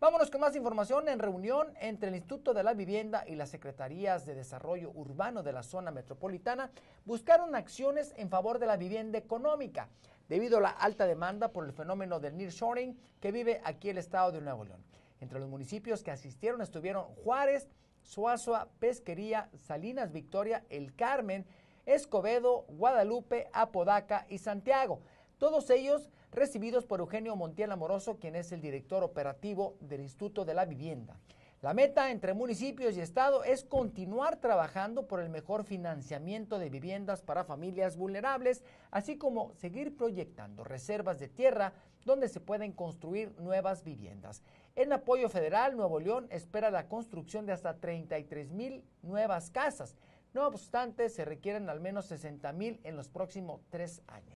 Vámonos con más información en reunión entre el Instituto de la Vivienda y las Secretarías de Desarrollo Urbano de la zona metropolitana. Buscaron acciones en favor de la vivienda económica debido a la alta demanda por el fenómeno del nearshoring que vive aquí el estado de Nuevo León. Entre los municipios que asistieron estuvieron Juárez, Suazua, Pesquería, Salinas Victoria, El Carmen, Escobedo, Guadalupe, Apodaca y Santiago todos ellos recibidos por Eugenio Montiel Amoroso, quien es el director operativo del Instituto de la Vivienda. La meta entre municipios y Estado es continuar trabajando por el mejor financiamiento de viviendas para familias vulnerables, así como seguir proyectando reservas de tierra donde se pueden construir nuevas viviendas. En apoyo federal, Nuevo León espera la construcción de hasta 33 mil nuevas casas. No obstante, se requieren al menos 60 mil en los próximos tres años.